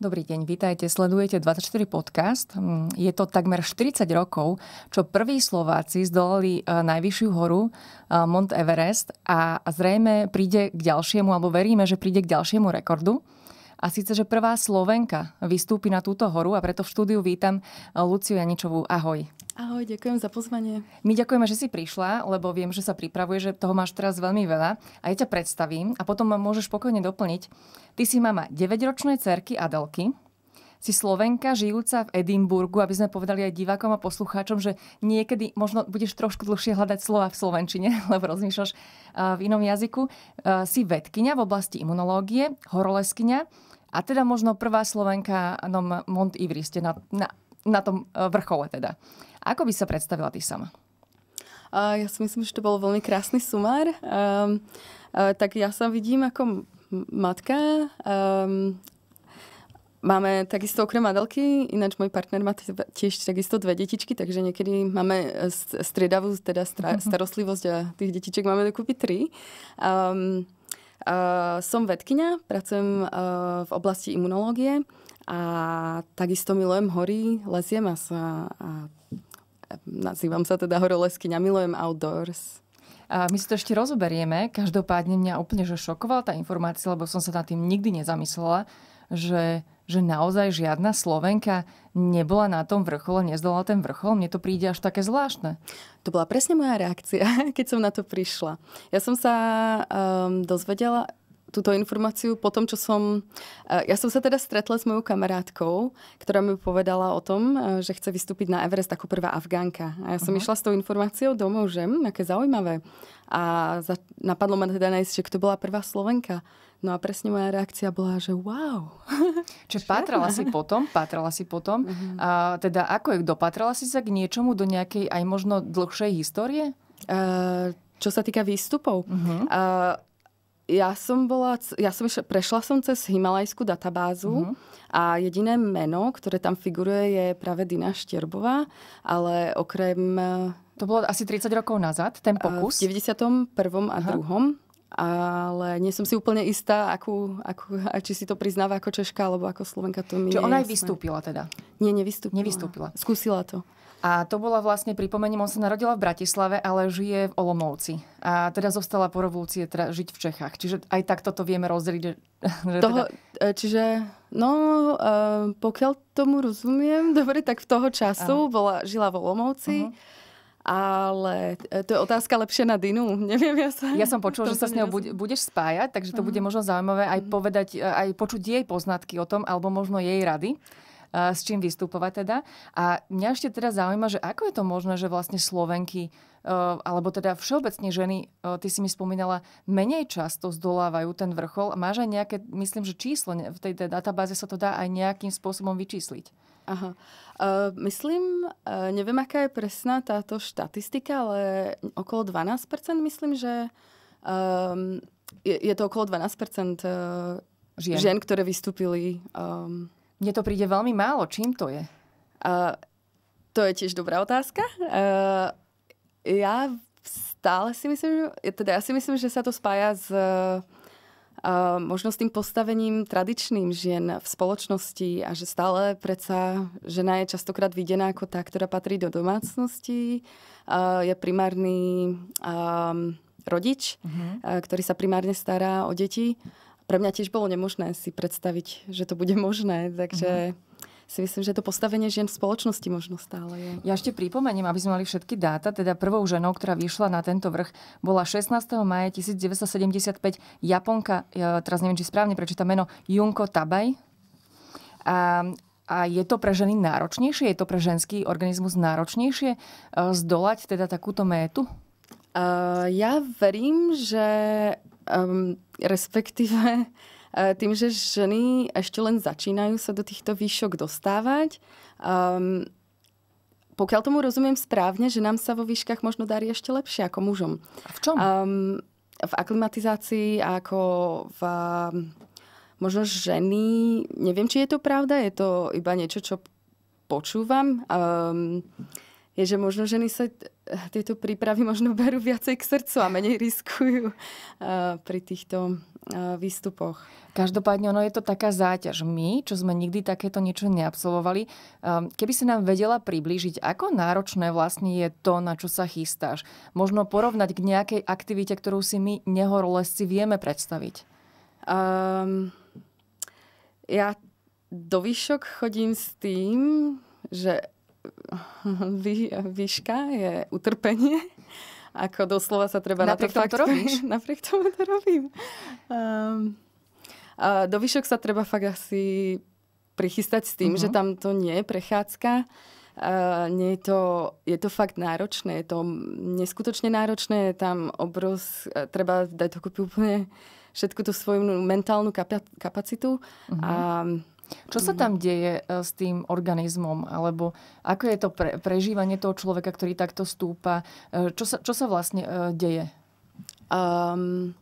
Dobrý deň, vítajte. Sledujete 24 podcast. Mm, je to takmer 40 rokov, čo prví Slováci zdolali e, najvyššiu horu e, Mont Everest a zrejme príde k ďalšiemu, alebo veríme, že príde k ďalšiemu rekordu. A síce, že prvá Slovenka vystúpi na túto horu a preto v štúdiu vítam e, Luciu Janičovú. Ahoj. Ahoj, ďakujem za pozvanie. My ďakujeme, že si prišla, lebo viem, že sa pripravuje, že toho máš teraz veľmi veľa. A ja ťa predstavím a potom ma môžeš pokojne doplniť. Ty si mama 9-ročnej cerky Adelky, si Slovenka žijúca v Edimburgu, aby sme povedali aj divákom a poslucháčom, že niekedy možno budeš trošku dlhšie hľadať slova v slovenčine, lebo rozmýšľaš v inom jazyku. Si vedkynia v oblasti imunológie, horoleskynia a teda možno prvá Slovenka na no, Mont Ivry ste na, na na tom e, vrchole teda. Ako by sa predstavila ty sama? Ja si myslím, že to bol veľmi krásny sumár. Ehm, e, tak ja sa vidím ako matka. Ehm, máme takisto okrem Adelky, ináč môj partner má tiež takisto dve detičky, takže niekedy máme e, striedavú teda mhm. starostlivosť a tých detiček máme dokúpiť tri. Ehm, som vedkynia, pracujem v oblasti imunológie. A takisto milujem hory, leziem a, sa, a nazývam sa teda horoleskyňa, milujem outdoors. A my si to ešte rozoberieme. Každopádne mňa úplne že šokovala tá informácia, lebo som sa nad tým nikdy nezamyslela, že, že naozaj žiadna Slovenka nebola na tom vrchole, nezdala ten vrchol. Mne to príde až také zvláštne. To bola presne moja reakcia, keď som na to prišla. Ja som sa um, dozvedela, túto informáciu po tom, čo som... E, ja som sa teda stretla s mojou kamarátkou, ktorá mi povedala o tom, e, že chce vystúpiť na Everest ako prvá Afgánka. A ja som uh-huh. išla s tou informáciou domov, že hm, aké zaujímavé. A za, napadlo ma teda nájsť, že kto bola prvá Slovenka. No a presne moja reakcia bola, že wow. Čiže pátrala si potom, pátrala si potom. Uh-huh. A teda ako je, dopatrala si sa k niečomu, do nejakej aj možno dlhšej histórie? Uh, čo sa týka výstupov, uh-huh. uh, ja som bola, ja som išla, prešla som cez Himalajskú databázu uh-huh. a jediné meno, ktoré tam figuruje, je práve Dina Štierbová, ale okrem... To bolo asi 30 rokov nazad, ten eh, pokus? V 91. a 2 ale nie som si úplne istá, akú, akú, či si to priznáva ako Češka alebo ako Slovenka. To mi Čiže ona aj vystúpila teda? Nie, nevystúpila. nevystúpila. Skúsila to. A to bola vlastne, pripomeniem, on sa narodila v Bratislave, ale žije v Olomouci. A teda zostala po revolúcii teda žiť v Čechách. Čiže aj tak toto vieme rozdeliť. Že toho, teda... E, čiže, no, e, pokiaľ tomu rozumiem, dobre, tak v toho času bola, žila v Olomouci. Uh-huh. Ale e, to je otázka lepšie na Dinu. Neviem, ja sa... Ja som počula, že sa s ňou bude, budeš spájať, takže to uh-huh. bude možno zaujímavé aj uh-huh. povedať, e, aj počuť jej poznatky o tom, alebo možno jej rady e, s čím vystupovať teda. A mňa ešte teda zaujíma, že ako je to možné, že vlastne Slovenky alebo teda všeobecne ženy, ty si mi spomínala, menej často zdolávajú ten vrchol. Máš aj nejaké, myslím, že číslo v tej databáze sa to dá aj nejakým spôsobom vyčísliť. Aha. Uh, myslím, uh, neviem, aká je presná táto štatistika, ale okolo 12%, myslím, že um, je, je to okolo 12% uh, e, žien. žien, ktoré vystúpili. Um, Mne to príde veľmi málo. Čím to je? Uh, to je tiež dobrá otázka. Uh, ja stále si myslím, že teda ja si myslím, že sa to spája s... Uh, možno s tým postavením tradičným žien v spoločnosti a že stále predsa žena je častokrát videná ako tá, ktorá patrí do domácnosti, je primárny rodič, uh ktorý sa primárne stará o deti. Pre mňa tiež bolo nemožné si predstaviť, že to bude možné, takže... Mhm si myslím, že to postavenie žien v spoločnosti možno stále je. Ja ešte pripomeniem, aby sme mali všetky dáta. Teda prvou ženou, ktorá vyšla na tento vrch, bola 16. maja 1975 Japonka, ja teraz neviem, či správne prečítam meno, Junko Tabaj. A a je to pre ženy náročnejšie? Je to pre ženský organizmus náročnejšie e, zdolať teda takúto métu? Uh, ja verím, že um, respektíve E, tým, že ženy ešte len začínajú sa do týchto výšok dostávať, um, pokiaľ tomu rozumiem správne, že nám sa vo výškach možno darí ešte lepšie ako mužom. A v čom? Um, v aklimatizácii, ako v... Možno ženy, neviem, či je to pravda, je to iba niečo, čo počúvam, um, je, že možno ženy sa tieto prípravy možno berú viacej k srdcu a menej riskujú uh, pri týchto E, výstupoch. Každopádne ono je to taká záťaž. My, čo sme nikdy takéto niečo neabsolvovali, ehm, keby si nám vedela priblížiť, ako náročné vlastne je to, na čo sa chystáš. Možno porovnať k nejakej aktivite, ktorú si my nehorolesci vieme predstaviť. Um, ja do výšok chodím s tým, že vy, výška je utrpenie ako doslova sa treba napriek na to fakt... To robíš? napriek tomu to robím. Um, a do výšok sa treba fakt asi prichystať s tým, uh-huh. že mhm. tam to nie je prechádzka. Uh, nie je to, je to fakt náročné, je to neskutočne náročné, je tam obroz, e, treba dať to úplne všetku tú svoju mentálnu kapacitu uh-huh. a čo sa mhm. tam deje e, s tým organizmom? Alebo ako je to pre, prežívanie toho človeka, ktorý takto stúpa? E, čo sa, čo sa vlastne e, deje? Um,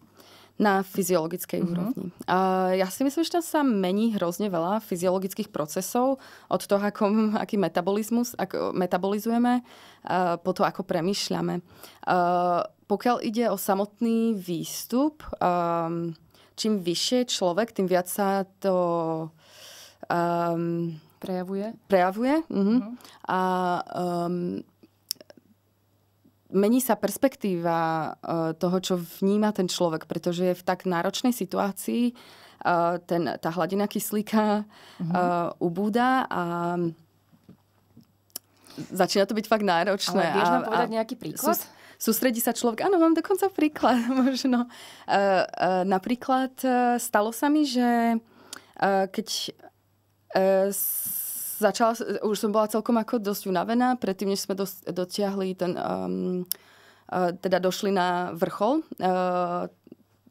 na fyziologickej mm-hmm. úrovni. Uh, ja si myslím, že tam sa mení hrozne veľa fyziologických procesov od toho, ako, aký metabolizmus ako metabolizujeme, po to, ako premyšľame. Pokiaľ ide o samotný výstup, čím vyššie človek, tým viac sa to um, prejavuje. Prejavuje. Uh-huh. Uh-huh. A um, mení sa perspektíva uh, toho, čo vníma ten človek, pretože je v tak náročnej situácii, uh, ten, tá hladina kyslíka uh-huh. uh, ubúda a začína to byť fakt náročné. Ale vieš nám povedať a, nejaký príklad? Sú, sústredí sa človek, áno, mám dokonca príklad možno. Uh, uh, napríklad uh, stalo sa mi, že keď E, začala, už som bola celkom ako dosť unavená, predtým, než sme dos, dotiahli ten, um, uh, teda došli na vrchol, uh,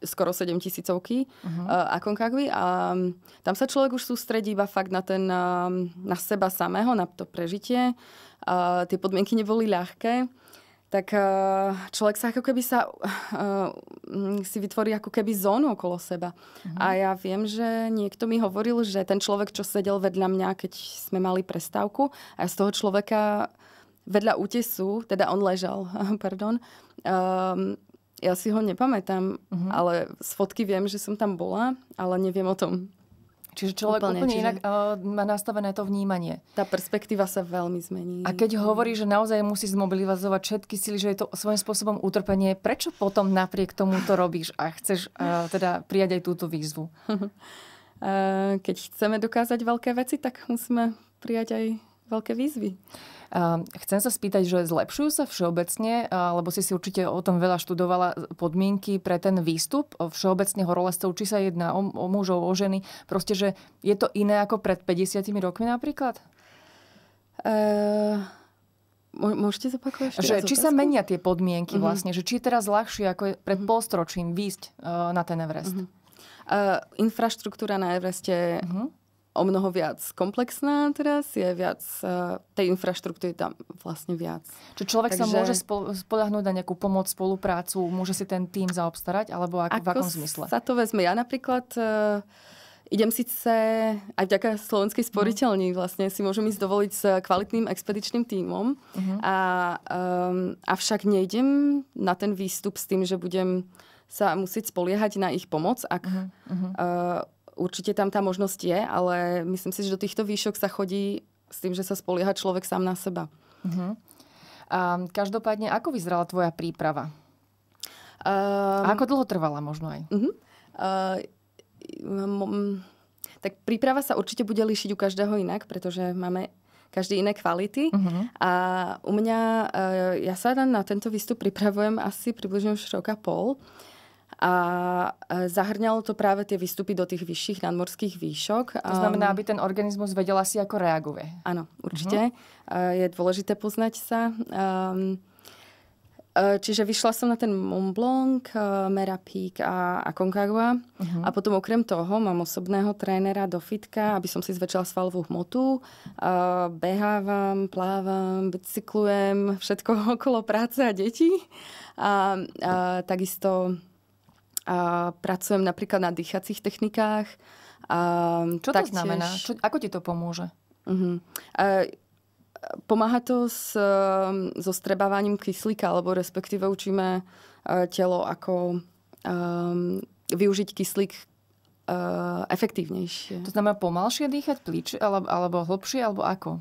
skoro 7 tisícovky uh-huh. a Aconcagua a um, tam sa človek už sústredí iba fakt na ten, um, na seba samého, na to prežitie. A tie podmienky neboli ľahké tak eh, človek sa ako keby sa uh, si vytvorí ako keby zónu okolo seba. Mhm. A ja viem, že niekto mi hovoril, že ten človek, čo sedel vedľa mňa, keď sme mali prestávku, a z toho človeka vedľa útesu, teda on ležal, pardon, um, ja si ho nepamätám, uh-huh. ale z fotky viem, že som tam bola, ale neviem o tom. Čiže človek úplne, úplne čiže... inak uh, má nastavené to vnímanie. Tá perspektíva sa veľmi zmení. A keď hovorí, že naozaj musí zmobilizovať všetky sily, že je to svojím spôsobom utrpenie, prečo potom napriek tomu to robíš a chceš uh, teda prijať aj túto výzvu? keď chceme dokázať veľké veci, tak musíme prijať aj veľké výzvy. Ehm, chcem sa spýtať, že zlepšujú sa všeobecne, eh, lebo si si určite o tom veľa študovala eh, podmienky pre ten výstup všeobecne horolestov, či sa jedná o, o mužov, o ženy. Proste, že je to iné ako pred 50 rokmi napríklad? E- Môžete zopakovať že, Či sa menia tie podmienky uh-huh. vlastne? Že či je teraz ľahšie ako je pred uh-huh. polstročím výsť uh, eh, na ten Everest? Uh-huh. Uh, infraštruktúra na Evereste uh-huh o mnoho viac komplexná teraz, je viac, eh, tej infraštruktúry tam vlastne viac. Čo človek Takže... sa môže spolahnúť na nejakú pomoc, spoluprácu, môže si ten tým zaobstarať, alebo ak, ako v akom zmysle? sa to vezme? Ja napríklad eh, idem síce aj vďaka slovenskej mhm. sporiteľni vlastne si môžem ísť dovoliť s kvalitným expedičným tímom. Uh-huh. A, um, avšak nejdem na ten výstup s tým, že budem sa musieť spoliehať na ich pomoc, ak uh-huh. Uh, určite tam tá možnosť je, ale myslím si, že do týchto výšok sa chodí s tým, že sa spolieha človek sám na seba. Uh-huh. A každopádne, ako vyzerala tvoja príprava? Um, ako dlho trvala možno aj? Uh-huh. Uh, m- tak príprava sa určite bude líšiť u každého inak, pretože máme každý iné kvality. Uh-huh. A u mňa, uh, ja sa na tento výstup pripravujem asi približne už roka pol. Uh, a e, zahrňalo to práve tie výstupy do tých vyšších nadmorských výšok. To znamená, aby ten organizmus vedel asi, ako reaguje. Áno, mhm. určite. Uh-huh. Je dôležité poznať sa. E, čiže vyšla som na ten Mont Blanc, Mera a, a Aconcagua. Uh-huh. A potom okrem toho mám osobného trénera do fitka, aby som si zväčšila svalovú hmotu. Behávam, plávam, bicyklujem, všetko okolo práce a detí. A, a takisto a pracujem napríklad na dýchacích technikách. A Čo to taktiež... znamená? Čo, ako ti to pomôže? Uh-huh. A, pomáha to s, um, so strebávaním kyslíka, alebo respektíve učíme uh, telo, ako um, využiť kyslík uh, efektívnejšie. To znamená pomalšie dýchať plíč, alebo, alebo hlbšie, alebo ako?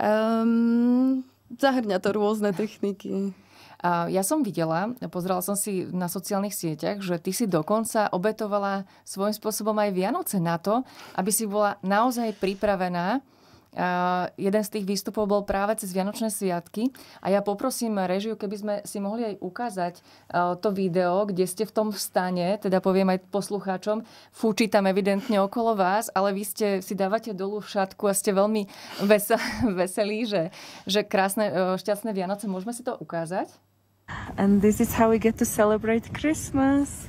Um, zahrňa to rôzne techniky ja som videla, pozrela som si na sociálnych sieťach, že ty si dokonca obetovala svojím spôsobom aj Vianoce na to, aby si bola naozaj pripravená a jeden z tých výstupov bol práve cez Vianočné sviatky a ja poprosím režiu, keby sme si mohli aj ukázať e, to video, kde ste v tom vstane, teda poviem aj poslucháčom, fúči tam evidentne okolo vás, ale vy ste si dávate dolu v šatku a ste veľmi veselí, že, že krásne, e, šťastné Vianoce. Môžeme si to ukázať? And this is how we get to celebrate Christmas.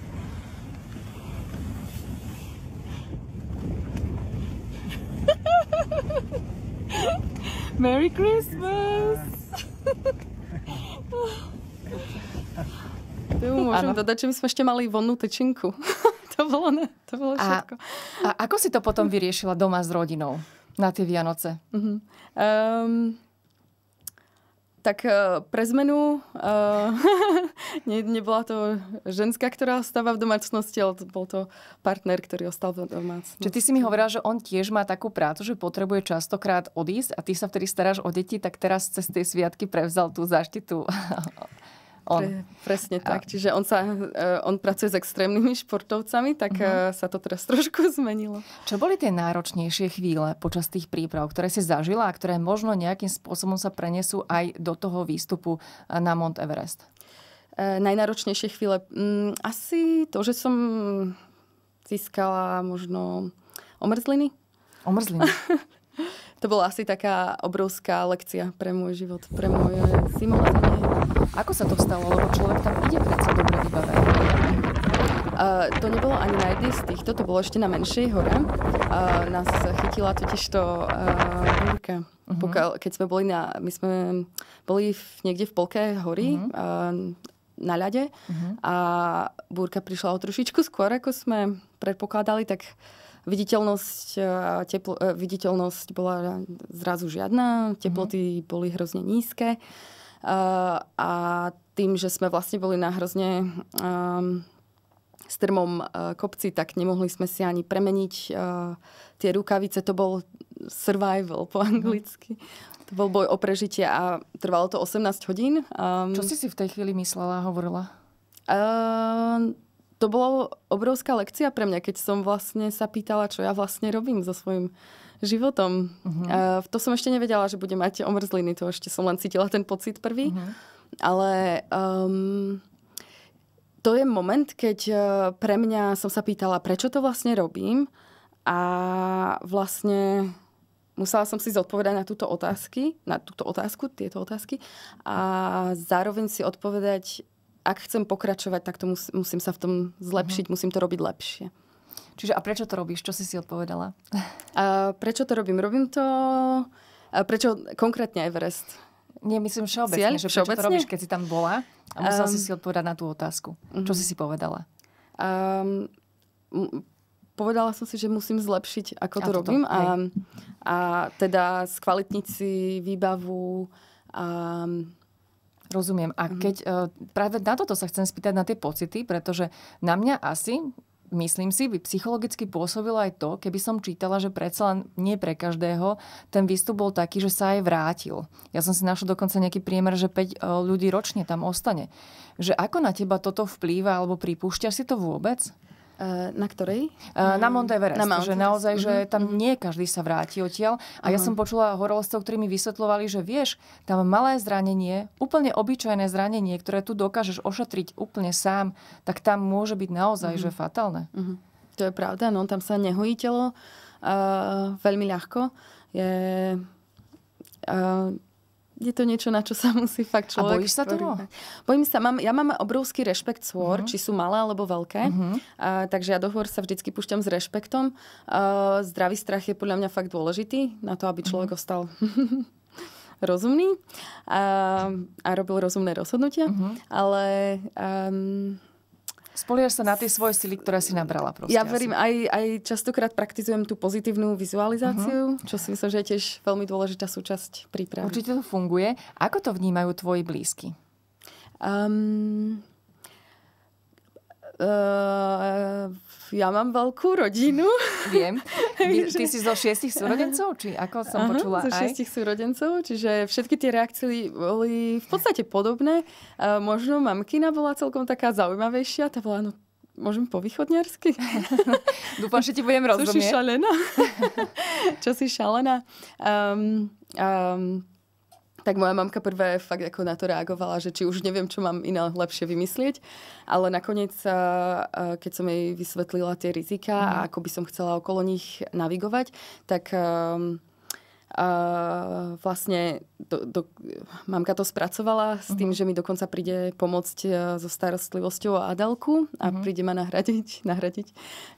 Merry Christmas! Áno, dodať, že my sme ešte mali vonnú tečinku. to, bolo, ne, to bolo a, všetko. a ako si to potom vyriešila doma s rodinou na tie Vianoce? Uh-huh. Um, tak e, pre zmenu uh, ne, nebola to ženská, ktorá ostáva v domácnosti, ale to bol to partner, ktorý ostal v domácnosti. Čiže ty si mi hovorila, že on tiež má takú prácu, že potrebuje častokrát odísť a ty sa vtedy staráš o deti, tak teraz cez tie sviatky prevzal tú záštitu on. Pre, presne tak. A... Čiže on, sa, e, on pracuje s extrémnymi športovcami, tak uh-huh. sa to teraz trošku zmenilo. Čo boli tie náročnejšie chvíle počas tých príprav, ktoré si zažila a ktoré možno nejakým spôsobom sa prenesú aj do toho výstupu e, na Mount Everest? E, najnáročnejšie chvíle? Mm, asi to, že som získala možno omrzliny. Omrzliny? to bola asi taká obrovská lekcia pre môj život, pre moje simulovanie ako sa to stalo? Lebo človek tam ide predsa dobre vybavený. Uh, to nebolo ani na jednej z týchto, to bolo ešte na menšej hore. Uh, nás chytila totiž to uh, búrka. Uh-huh. Mhm. Pokiaľ, keď sme boli na... My sme boli v, niekde v polke hory, uh-huh. uh, na ľade uh-huh. a búrka prišla o trošičku skôr, ako sme predpokladali, tak viditeľnosť, teplo, e, viditeľnosť bola zrazu žiadna, teploty uh-huh. boli hrozne nízke. Uh, a tým, že sme vlastne boli na hrozne um, strmom uh, kopci, tak nemohli sme si ani premeniť uh, tie rukavice. To bol survival po mhm. anglicky. To bol boj o prežitie a trvalo to 18 hodín. Um, Čo si si v tej chvíli myslela a hovorila? Uh, to bola obrovská lekcia pre mňa, keď som vlastne sa pýtala, čo ja vlastne robím so svojím uh, životom. Uh-huh. Uh, to som ešte nevedela, že budem mať omrzliny, to ešte som len cítila ten pocit prvý. Uh-huh. Ale um, to je moment, keď e, pre mňa som sa pýtala, prečo to vlastne robím a vlastne musela som si zodpovedať na túto otázky, na túto otázku, tieto otázky a zároveň si odpovedať, ak chcem pokračovať, tak to mus, musím sa v tom zlepšiť, uh-huh. musím to robiť lepšie. Čiže a prečo to robíš? Čo si si odpovedala? A prečo to robím? Robím to... A prečo konkrétne Everest? Nie, myslím všeobecne, Cieľ? že prečo všeobecne? to robíš, keď si tam bola a musela um, si si odpovedať na tú otázku. Uh-huh. Čo mhm. si si povedala? Um, povedala som si, že musím zlepšiť, ako to a toto, robím a, a teda skvalitniť si výbavu a Rozumiem. A mhm. keď, uh, práve na toto sa chcem spýtať, na tie pocity, pretože na mňa asi, myslím si, by psychologicky pôsobilo aj to, keby som čítala, že predsa len nie pre každého ten výstup bol taký, že sa aj vrátil. Ja som si našla dokonca nejaký priemer, že 5 e, ľudí ročne tam ostane. Že ako na teba toto vplýva, alebo pripúšťaš si to vôbec? Eh, na ktorej? Eh, na ehm, Mount Everest. Na Mount Everest. Že naozaj, mm-hmm. že tam nie každý sa vráti odtiaľ. A uh-huh. ja som počula horolstov, ktorí mi vysvetľovali, že vieš, tam malé zranenie, úplne obyčajné zranenie, ktoré tu dokážeš ošetriť úplne sám, tak tam môže byť naozaj uh-huh. že mhm. fatálne. Uh-huh. To je pravda, no tam sa nehojí telo uh, veľmi ľahko. Je, uh, je to niečo, na čo sa musí fakt človek... A bojíš sa toho? Bojím sa, mám, ja mám obrovský rešpekt svor, uh-huh. či sú malé alebo veľké, uh-huh. a, takže ja do hôr sa vždycky púšťam s rešpektom. A, zdravý strach je podľa mňa fakt dôležitý na to, aby človek uh-huh. ostal rozumný a, a robil rozumné rozhodnutia, uh-huh. ale... Um, Spoliaš sa na tie svoje sily, ktoré si nabrala. Proste, ja verím, aj, aj častokrát praktizujem tú pozitívnu vizualizáciu, uh-huh. čo si myslím, že je tiež veľmi dôležitá súčasť prípravy. Určite to funguje. Ako to vnímajú tvoji blízky? Um, Uh, ja mám veľkú rodinu. Viem. Ty si zo šiestich súrodencov? Či ako som Aha, počula zo aj? šiestich súrodencov, čiže všetky tie reakcie boli v podstate podobné. Uh, možno mamkina bola celkom taká zaujímavejšia, tá bola, no Môžem po východniarsky? Dúfam, že ti budem rozumieť. Čo si šalená? Čo si šalená? Um, ehm, um, ehm, tak moja mamka prvé fakt ako na to reagovala, že či už neviem, čo mám iné lepšie vymyslieť, ale nakoniec, eh, eh, keď som jej vysvetlila tie rizika mm. a mhm. ako by som chcela okolo nich navigovať, tak um, uh, vlastne do, do, mamka to spracovala s tým, mm. že mi dokonca príde pomôcť so starostlivosťou a Adelku a mm. príde ma nahradiť, nahradiť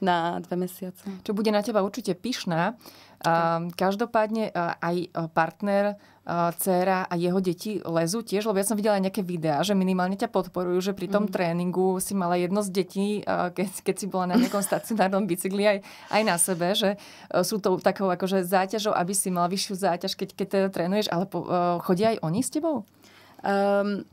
na dve mesiace. Čo bude na teba určite pyšná, Ehm, každopádne e, aj e, partner, e, dcera a jeho deti lezu tiež, lebo ja som videla aj nejaké videá, že minimálne ťa podporujú, že pri tom mm. tréningu si mala jedno z detí, keď, keď si bola na nejakom stacionárnom bicykli aj, aj na sebe, že sú to takou akože záťažou, aby si mala vyššiu záťaž, keď, keď teda trénuješ, ale po, chodia aj oni s tebou? Um,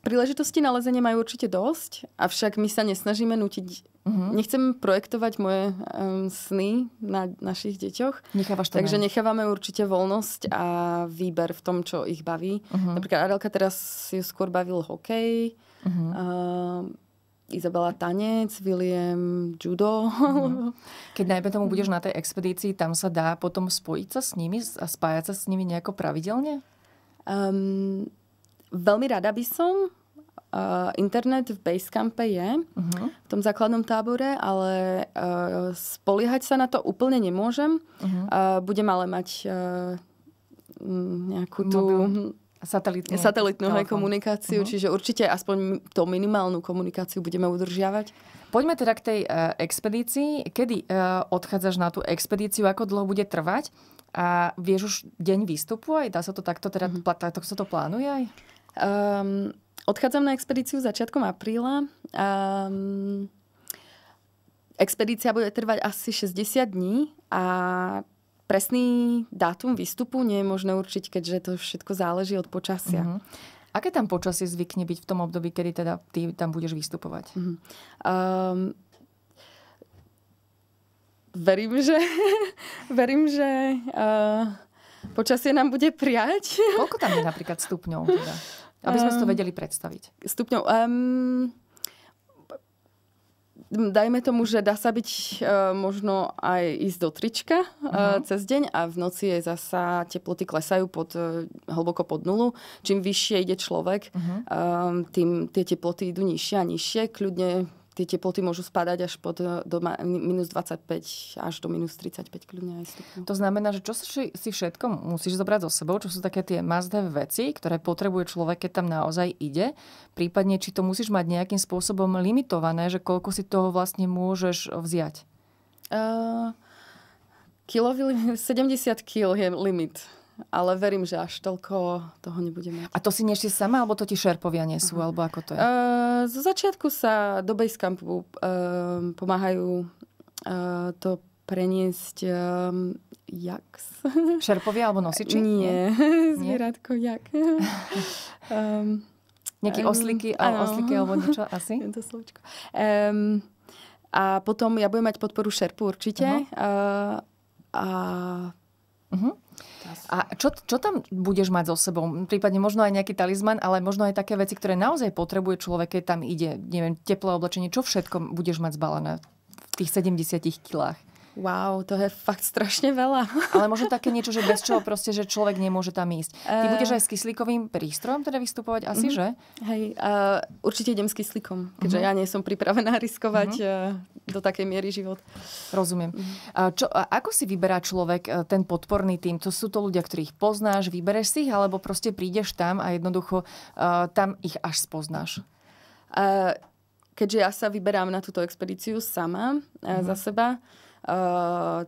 Príležitosti na lezenie majú určite dosť, avšak my sa nesnažíme nutiť Uh-huh. Nechcem projektovať moje um, sny na našich deťoch. Nechávaš to Takže ne? nechávame určite voľnosť a výber v tom, čo ich baví. Uh-huh. Napríklad Adelka teraz si skôr bavil hokej, uh-huh. uh, Izabela tanec, William judo. Uh-huh. Keď najmä tomu budeš na tej expedícii, tam sa dá potom spojiť sa s nimi a spájať sa s nimi nejako pravidelne? Um, veľmi rada by som, Uh, internet v Basecampe je, uh-huh. v tom základnom tábore, ale uh, spoliehať sa na to úplne nemôžem. Uh-huh. Uh, budem ale mať uh, nejakú tú... Satelitnú, satelitnú hej, komunikáciu, uh-huh. čiže určite aspoň tú minimálnu komunikáciu budeme udržiavať. Poďme teda k tej uh, expedícii. Kedy uh, odchádzaš na tú expedíciu, ako dlho bude trvať? A vieš už deň výstupu aj? Dá sa to takto, teda, uh-huh. takto sa to plánuje aj? Um, Odchádzam na expedíciu začiatkom apríla. Um, expedícia bude trvať asi 60 dní a presný dátum výstupu nie je možné určiť, keďže to všetko záleží od počasia. Uh-huh. Aké tam počasie zvykne byť v tom období, kedy teda ty tam budeš vystupovať? uh Um, verím, že, verím, že uh, počasie nám bude prijať. Koľko tam je napríklad stupňov? Teda? Aby sme um, si to ehm, vedeli predstaviť. Stupňov. Um, dajme tomu, že dá sa byť e, možno aj ísť do trička uh-huh. cez deň a v noci je zasa teploty klesajú pod, e, hlboko pod nulu. Čím vyššie ide človek, uh-huh. e, tým tie teploty idú nižšie a nižšie. Kľudne tie teploty môžu spadať až pod e, do minus 25 až do minus 35 kľudne aj stupňov. To znamená, že čo si, si všetko musíš zobrať so sebou, čo sú také tie must veci, ktoré potrebuje človek, keď tam naozaj ide, prípadne či to musíš mať nejakým spôsobom limitované, že koľko si toho vlastne môžeš vziať? Uh, kilo, 70 kg je limit ale verím, že až toľko toho nebude mať. A to si nešli sama, alebo to ti šerpovia nesú, Aha. alebo ako to je? Uh, zo začiatku sa do Basecampu uh, pomáhajú uh, to preniesť um, jak? Šerpovia alebo nosiči? Nie, Nie. zvieratko jak. um, Nejaké um, osliky, osliky alebo niečo asi? To Um, a potom ja budem mať podporu šerpu určite. Uh-huh. Uh, a uh-huh. A čo, čo tam budeš mať so sebou? Prípadne možno aj nejaký talizman, ale možno aj také veci, ktoré naozaj potrebuje človek, keď tam ide, neviem, teplé oblečenie, čo všetko budeš mať zbalené v tých 70 kilách? Wow, to je fakt strašne veľa. Ale možno také niečo, že bez čoho proste, že človek nemôže tam ísť. Ty uh, budeš aj s kyslíkovým prístrojom teda vystupovať asi, uh-huh. že? Hej, uh, určite idem s kyslíkom, keďže uh-huh. ja nie som pripravená riskovať uh-huh. uh, do takej miery život. Rozumiem. Uh-huh. Uh, čo, uh, ako si vyberá človek uh, ten podporný tým? To sú to ľudia, ktorých poznáš, vybereš si ich, alebo proste prídeš tam a jednoducho uh, tam ich až spoznáš? Uh, keďže ja sa vyberám na túto expedíciu sama, uh-huh. za seba, uh,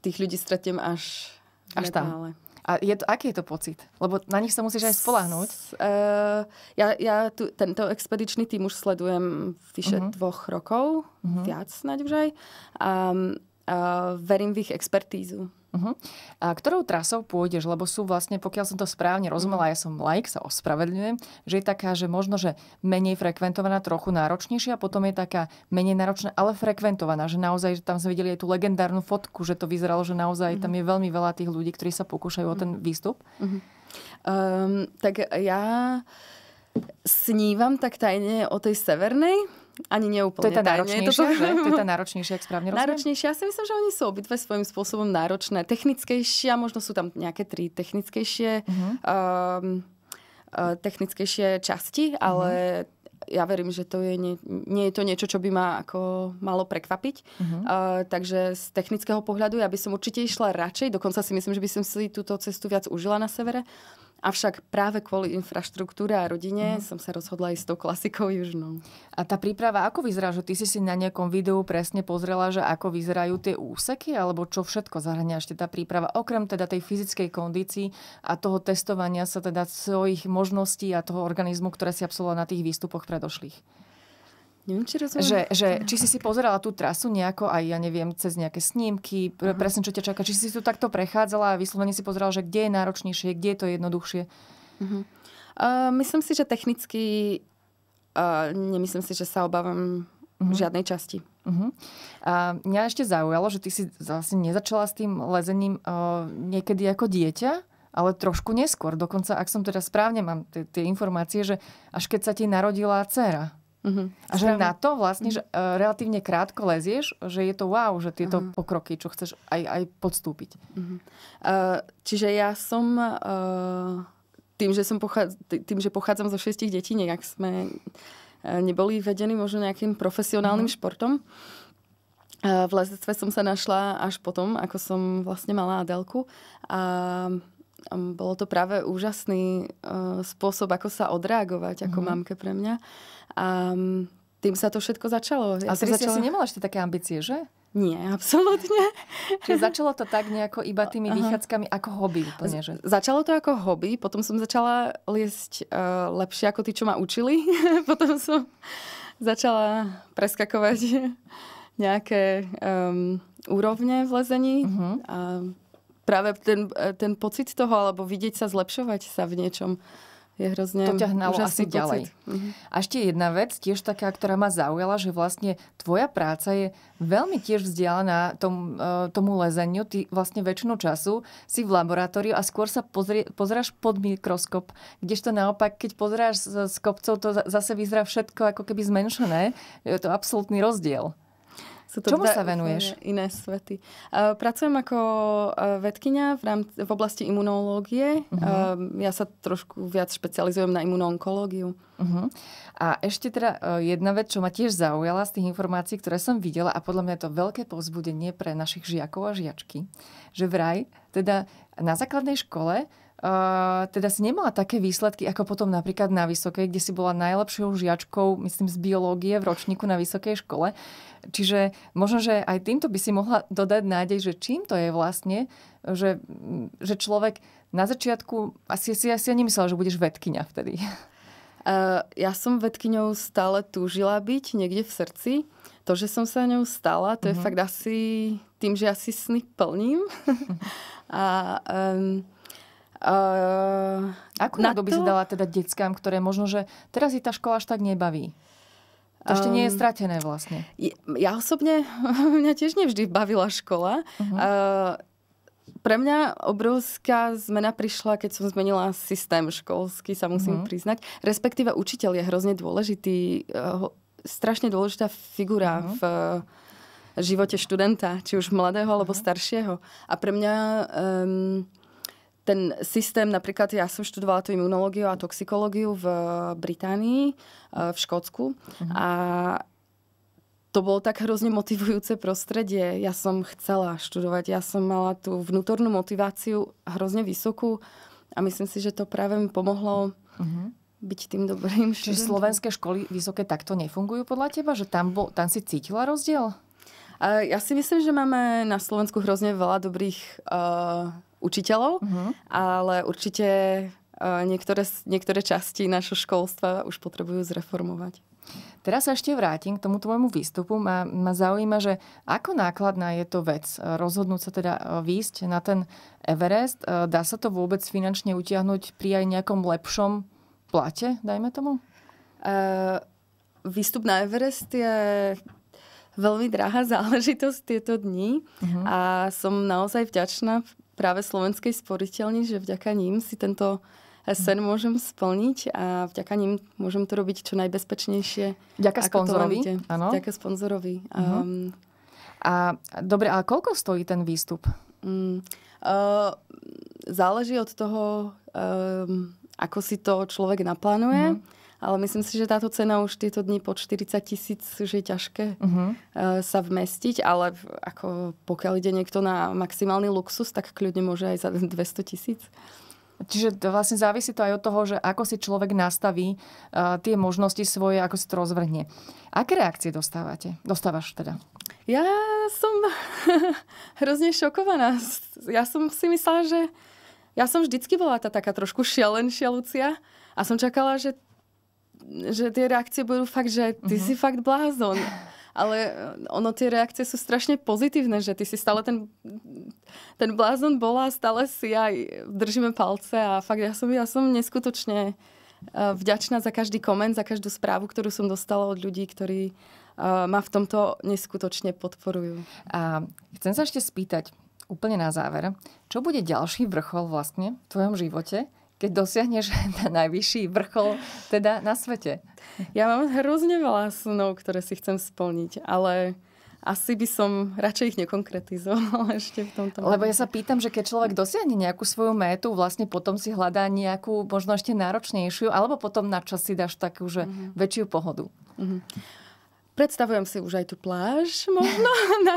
tých ľudí stretnem až, až tam. A je to, aký je to pocit? Lebo na nich sa musíš aj spolahnúť. S, uh, ja ja tu, tento expedičný tým už sledujem vyše uh-huh. dvoch rokov, uh-huh. viac snáď už aj. Um, mm, uh, verím v ich expertízu. Uh-huh. A ktorou trasou pôjdeš? Lebo sú vlastne, pokiaľ som to správne rozumela, mhm. ja som laik, sa ospravedlňujem, že je taká, že možno, že menej frekventovaná, trochu náročnejšia, potom je taká menej náročná, ale frekventovaná, že naozaj, že tam sme videli aj tú legendárnu fotku, že to vyzeralo, že naozaj uh-huh. tam mhm. je veľmi veľa tých ľudí, ktorí sa pokúšajú uh-huh. o ten výstup. Uh-huh. Um, tak ja snívam tak tajne o tej severnej, ani neúplne. To je tá náročnejšia, to, že? To je tá náročnejšia, ak správne rozumiem? Náročnejšia, ja si myslím, že oni sú obidve svojím spôsobom náročné. Technickejšia, možno sú tam nejaké tri technickejšie, mm-hmm. um, uh, technickejšie časti, mm-hmm. ale mhm. ja verím, že to je nie, nie je to niečo, čo by ma ako malo prekvapiť. Mm-hmm. Uh, takže z technického pohľadu ja by som určite išla radšej, dokonca si myslím, že by som si túto cestu viac užila na severe. Uh, Avšak práve kvôli infraštruktúre a rodine uh-huh. som sa rozhodla ísť s tou klasikou južnou. A tá príprava ako vyzerá? Že ty si si na nejakom videu presne pozrela, že ako vyzerajú tie úseky, alebo čo všetko zahrania ešte tá príprava, okrem teda tej fyzickej kondícii a toho testovania sa teda svojich možností a toho organizmu, ktoré si absolvovala na tých výstupoch predošlých? Neviem, či rozumiem. Že, že, či si si pozerala tú trasu nejako aj, ja neviem, cez nejaké snímky, uh-huh. presne čo ťa čaká, či si tu takto prechádzala a vyslovene si pozerala, že kde je náročnejšie, kde je to jednoduchšie. Uh-huh. Uh, myslím si, že technicky uh, nemyslím si, že sa obávam uh-huh. žiadnej časti. Uh-huh. A mňa ešte zaujalo, že ty si vlastne nezačala s tým lezením uh, niekedy ako dieťa, ale trošku neskôr. Dokonca, ak som teda správne mám tie informácie, že až keď sa ti narodila dcera. Uh-huh. A že Spravo. na to vlastne mm-hmm. že, uh, relatívne krátko lezieš, že je to wow, že tieto uh-huh. pokroky, čo chceš aj, aj podstúpiť. Uh-huh. Uh, čiže ja som... Uh tým, že, som pochádz- tým, že pochádzam zo šestich detí, nejak sme neboli vedení možno nejakým profesionálnym mm. športom. V lezectve som sa našla až potom, ako som vlastne mala Adelku. A bolo to práve úžasný uh, spôsob, ako sa odreagovať ako mm-hmm. mamke pre mňa. A tým sa to všetko začalo. A ja začala... si asi nemala ešte také ambície, že? Nie, absolútne. Čiže začalo to tak nejako iba tými Aha. vychádzkami ako hobby úplne, že? Začalo to ako hobby, potom som začala liesť uh, lepšie ako tí, čo ma učili. potom som začala preskakovať nejaké um, úrovne v lezení. Uh-huh. A práve ten, e, ten pocit toho, alebo vidieť sa, zlepšovať sa v niečom je hrozne To ťa hnalo asi pocit. ďalej. Uh-huh. A ešte jedna vec, tiež taká, ktorá ma zaujala, že vlastne tvoja práca je veľmi tiež vzdialená tom, e, tomu lezeniu. Ty vlastne väčšinu času si v laboratóriu a skôr sa pozráš pod mikroskop, kdežto naopak, keď pozráš z, z kopcov, to zase vyzerá všetko ako keby zmenšené. Je to absolútny rozdiel. Sú to Čomu sa venuješ? Iné svety. Pracujem ako vedkynia v, rámci, v oblasti imunológie. Uh-huh. Ja sa trošku viac špecializujem na imunonkológiu. Uh-huh. Mhm. A ešte teda e, jedna vec, čo ma tiež zaujala z tých informácií, ktoré som videla a podľa mňa je to veľké povzbudenie pre našich žiakov a žiačky, že vraj teda na základnej škole Eh, teda si nemala také výsledky ako potom napríklad na vysokej, kde si bola najlepšou žiačkou, myslím, z biológie v ročníku na vysokej škole. Čiže možno, že aj týmto by si mohla dodať nádej, že čím to je vlastne, že, že človek na začiatku asi si asi nemyslela, že budeš vedkynia vtedy. Eh, ja som vedkyňou stále túžila byť niekde v srdci. To, že som sa ňou stala, to mm-hmm. je mhm. fakt asi tým, že asi sny plním. A um, Uh, ehm, Akú radu by si dala teda deckám, ktoré možno, že teraz ich tá škola až tak nebaví? To ešte nie je ehm, stratené vlastne. Um, ja osobne, mňa tiež nevždy bavila škola. Uh-huh. Uh, pre mňa obrovská zmena prišla, keď som zmenila systém školský, sa musím uh-huh. priznať. Respektíve učiteľ je hrozne dôležitý, uh, strašne dôležitá figura uh-huh. v uh, živote študenta, či už mladého uh-huh. alebo staršieho. A pre mňa... Um, ten systém, napríklad ja som študovala tú imunológiu a toxikológiu v eh, Británii, eh, v Škótsku uh-huh. a to bolo tak hrozne motivujúce prostredie. Ja som chcela študovať, ja som mala tú vnútornú motiváciu hrozne vysokú a myslím si, že to práve mi pomohlo uh-huh. byť tým dobrým študentom. Čiže slovenské školy vysoké takto nefungujú podľa teba? Že tam, bol, tam si cítila rozdiel? Uh, ja si myslím, že máme na Slovensku hrozne veľa dobrých uh, učiteľov, uh-huh. ale určite e, niektoré, niektoré časti našho školstva už potrebujú zreformovať. Teraz sa ešte vrátim k tomu tvojmu výstupu. Ma, ma zaujíma, že ako nákladná je to vec e, rozhodnúť sa teda e, výjsť na ten Everest. Dá sa to vôbec finančne utiahnuť pri aj nejakom lepšom plate, dajme tomu? Uh, výstup na Everest je veľmi drahá záležitosť tieto dni uh-huh. a som naozaj vďačná práve slovenskej sporiteľni, že vďaka ním si tento sen môžem splniť a vďaka ním môžem to robiť čo najbezpečnejšie. Vďaka sponzorovi? Áno. Vďaka sponzorovi. Um, a dobre, a koľko stojí ten výstup? Um, uh, záleží od toho, um, ako si to človek naplánuje. Uh-huh ale myslím si, že táto cena už tieto dni pod 40 tisíc, že je ťažké uh-huh. sa vmestiť, ale ako pokiaľ ide niekto na maximálny luxus, tak kľudne môže aj za 200 tisíc. Čiže vlastne závisí to aj od toho, že ako si človek nastaví uh, tie možnosti svoje, ako si to rozvrhne. Aké reakcie dostávate? Dostávaš teda? Ja som hrozne šokovaná. Ja som si myslela, že... Ja som vždycky bola tá taká trošku šialenšia Lucia a som čakala, že že tie reakcie budú fakt, že ty mm-hmm. si fakt blázon. Ale e, ono, tie reakcie sú strašne pozitívne, že ty si stále ten, ten blázon bola, stále si aj držíme palce a fakt ja som, ja som neskutočne e, vďačná za každý koment, za každú správu, ktorú som dostala od ľudí, ktorí e, ma v tomto neskutočne podporujú. A chcem sa ešte spýtať, úplne na záver, čo bude ďalší vrchol vlastne v tvojom živote? keď dosiahneš na najvyšší vrchol teda na svete? Ja mám hrozne veľa snov, ktoré si chcem splniť, ale asi by som radšej ich nekonkretizovala ešte v tomto. Lebo ja sa pýtam, že keď človek dosiahne nejakú svoju métu, vlastne potom si hľadá nejakú možno ešte náročnejšiu, alebo potom na čas si dáš takú, že mm-hmm. väčšiu pohodu. Mm-hmm. Predstavujem si už aj tú pláž možno, na,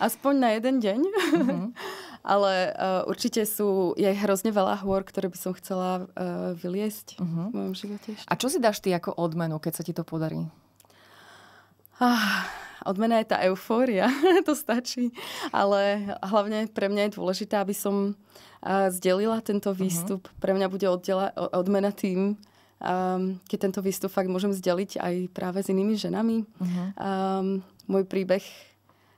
aspoň na jeden deň. Uh-huh ale uh, určite sú, je hrozne veľa hôr, ktoré by som chcela uh, vyliesť uh-huh. v mojom živote. Ešte. A čo si dáš ty ako odmenu, keď sa ti to podarí? Ah, odmena je tá eufória, to stačí. Ale hlavne pre mňa je dôležité, aby som uh, zdelila tento mhm. výstup. Uh-huh. Pre mňa bude oddela, odmena tým, um, keď tento výstup fakt môžem zdeliť aj práve s inými ženami. Uh-huh. Um, môj príbeh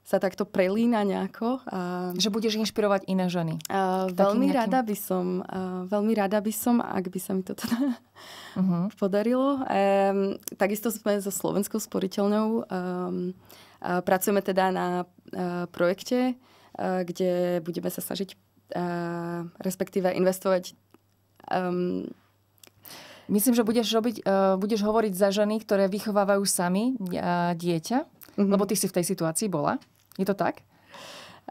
sa takto prelína nejako. A, že budeš inšpirovať iné ženy. A, veľmi, nejakým... rada by som, a, veľmi rada by som, ak by sa mi to teda uh-huh. podarilo. E, takisto sme so Slovenskou sporiteľňou. Um, a pracujeme teda na a, e, projekte, a, e, kde budeme sa snažiť a, e, respektíve investovať um, Myslím, že budeš, robiť, uh, budeš hovoriť za ženy, ktoré vychovávajú sami uh, dieťa, mm-hmm. lebo ty si v tej situácii bola. Je to tak?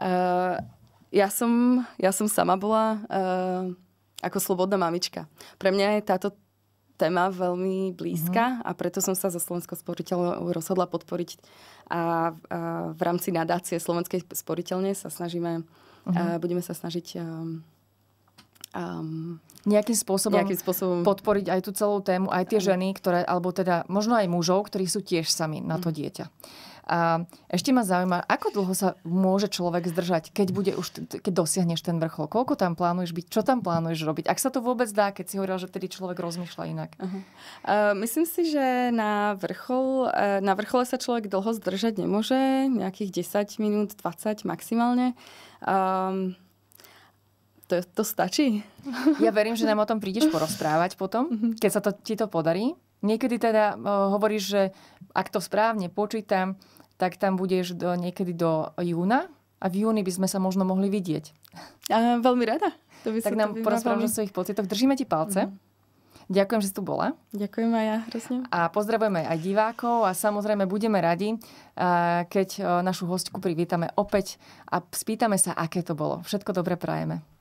Uh, ja, som, ja som sama bola uh, ako slobodná mamička. Pre mňa je táto téma veľmi blízka uh-huh. a preto som sa za Slovenskou sporiteľou rozhodla podporiť a, a v rámci nadácie Slovenskej sporiteľne sa snažíme, uh-huh. Eh, a mhm. budeme sa snažiť um, um, nejakým, spôsobom nejakým spôsobom podporiť aj tú celú tému, aj tie ženy, ktoré, alebo teda možno aj mužov, ktorí sú tiež sami na to mhm. dieťa. uh a ešte ma zaujíma, ako dlho sa môže človek zdržať, keď, bude už, keď dosiahneš ten vrchol? Koľko tam plánuješ byť? Čo tam plánuješ robiť? Ak sa to vôbec dá, keď si hovoril, že tedy človek rozmýšľa inak. Uh-huh. Uh, myslím si, že na, vrchol, e, na vrchole sa človek dlho zdržať nemôže. Nejakých 10 minút, 20 maximálne. Um, to, to stačí. Ja verím, že nám o tom prídeš porozprávať potom, mhm. keď sa to, ti to podarí. Niekedy teda hovoríš, že ak to správne počítam, tak tam budeš do, niekedy do júna a v júni by sme sa možno mohli vidieť. A, veľmi rada. To by tak nám porozprávam o svojich pocitoch. Držíme ti palce. Mm. Ďakujem, že si tu bola. Ďakujem aj ja, hrozne. A pozdravujeme aj divákov a samozrejme budeme radi, keď našu hostku privítame opäť a spýtame sa, aké to bolo. Všetko dobre prajeme.